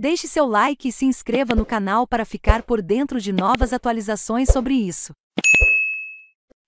Deixe seu like e se inscreva no canal para ficar por dentro de novas atualizações sobre isso.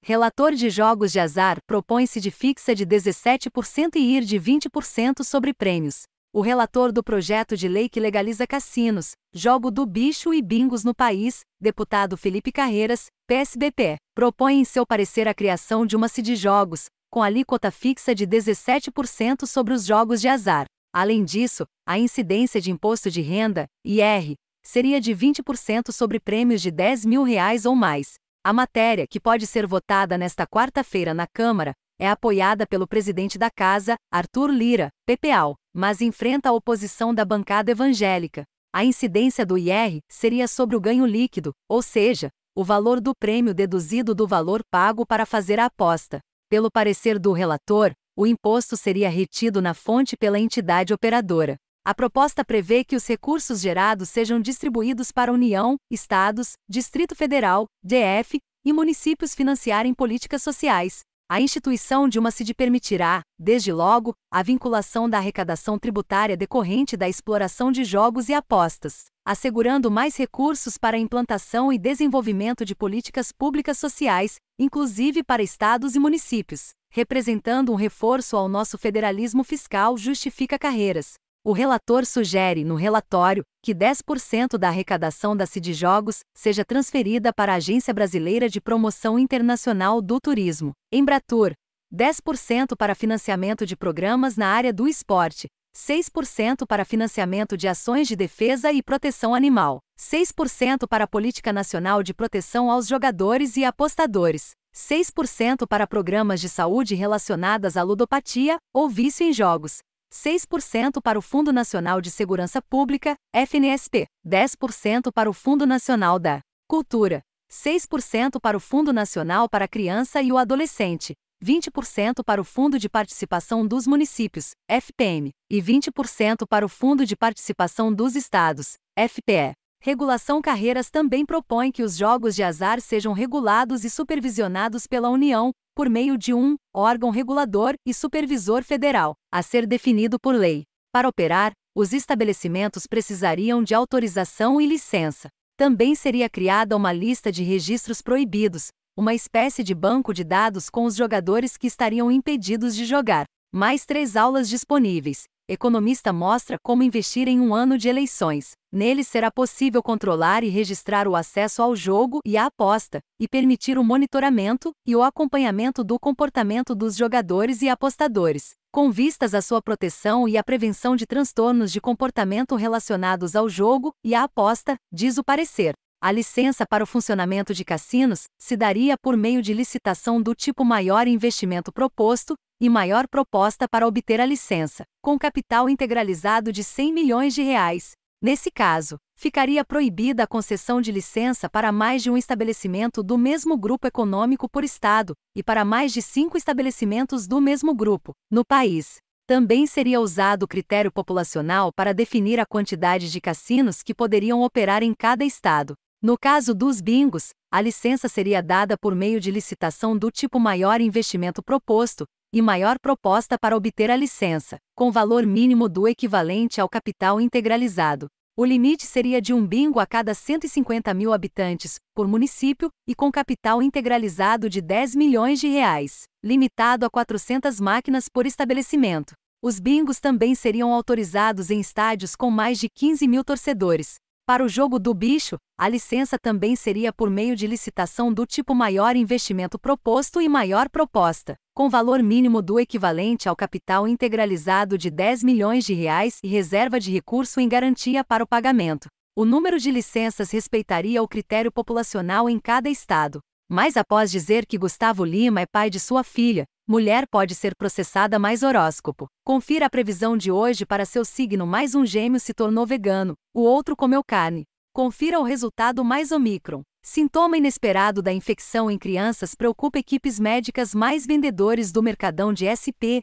Relator de jogos de azar propõe-se de fixa de 17% e ir de 20% sobre prêmios. O relator do projeto de lei que legaliza cassinos, jogo do bicho e bingos no país, deputado Felipe Carreiras, PSBP, propõe em seu parecer a criação de uma CID Jogos, com alíquota fixa de 17% sobre os jogos de azar. Além disso, a incidência de imposto de renda, IR, seria de 20% sobre prêmios de R$ 10 mil reais ou mais. A matéria, que pode ser votada nesta quarta-feira na Câmara, é apoiada pelo presidente da Casa, Arthur Lira, PPAL, mas enfrenta a oposição da bancada evangélica. A incidência do IR seria sobre o ganho líquido, ou seja, o valor do prêmio deduzido do valor pago para fazer a aposta. Pelo parecer do relator, o imposto seria retido na fonte pela entidade operadora. A proposta prevê que os recursos gerados sejam distribuídos para União, Estados, Distrito Federal, DF e municípios financiarem políticas sociais. A instituição de uma CID permitirá, desde logo, a vinculação da arrecadação tributária decorrente da exploração de jogos e apostas, assegurando mais recursos para a implantação e desenvolvimento de políticas públicas sociais, inclusive para estados e municípios representando um reforço ao nosso federalismo fiscal, justifica carreiras. O relator sugere no relatório que 10% da arrecadação da CID Jogos seja transferida para a Agência Brasileira de Promoção Internacional do Turismo, Embratur, 10% para financiamento de programas na área do esporte, 6% para financiamento de ações de defesa e proteção animal, 6% para a Política Nacional de Proteção aos Jogadores e Apostadores, 6% para programas de saúde relacionadas à ludopatia ou vício em jogos, 6% para o Fundo Nacional de Segurança Pública, FNSP, 10% para o Fundo Nacional da Cultura, 6% para o Fundo Nacional para a Criança e o Adolescente, 20% para o Fundo de Participação dos Municípios, FPM, e 20% para o Fundo de Participação dos Estados, FPE. Regulação Carreiras também propõe que os jogos de azar sejam regulados e supervisionados pela União, por meio de um órgão regulador e supervisor federal, a ser definido por lei. Para operar, os estabelecimentos precisariam de autorização e licença. Também seria criada uma lista de registros proibidos, uma espécie de banco de dados com os jogadores que estariam impedidos de jogar. Mais três aulas disponíveis. Economista mostra como investir em um ano de eleições. Nele será possível controlar e registrar o acesso ao jogo e à aposta, e permitir o monitoramento e o acompanhamento do comportamento dos jogadores e apostadores, com vistas à sua proteção e à prevenção de transtornos de comportamento relacionados ao jogo e à aposta, diz o parecer. A licença para o funcionamento de cassinos se daria por meio de licitação do tipo maior investimento proposto, e maior proposta para obter a licença, com capital integralizado de 100 milhões de reais. Nesse caso, ficaria proibida a concessão de licença para mais de um estabelecimento do mesmo grupo econômico por estado e para mais de cinco estabelecimentos do mesmo grupo no país. Também seria usado o critério populacional para definir a quantidade de cassinos que poderiam operar em cada estado. No caso dos bingos, a licença seria dada por meio de licitação do tipo maior investimento proposto, e maior proposta para obter a licença, com valor mínimo do equivalente ao capital integralizado. O limite seria de um bingo a cada 150 mil habitantes, por município, e com capital integralizado de 10 milhões de reais, limitado a 400 máquinas por estabelecimento. Os bingos também seriam autorizados em estádios com mais de 15 mil torcedores, para o jogo do bicho, a licença também seria por meio de licitação do tipo maior investimento proposto e maior proposta, com valor mínimo do equivalente ao capital integralizado de 10 milhões de reais e reserva de recurso em garantia para o pagamento. O número de licenças respeitaria o critério populacional em cada estado. Mas após dizer que Gustavo Lima é pai de sua filha, Mulher pode ser processada mais horóscopo. Confira a previsão de hoje para seu signo. Mais um gêmeo se tornou vegano, o outro comeu carne. Confira o resultado mais Omicron. Sintoma inesperado da infecção em crianças preocupa equipes médicas mais vendedores do mercadão de SP,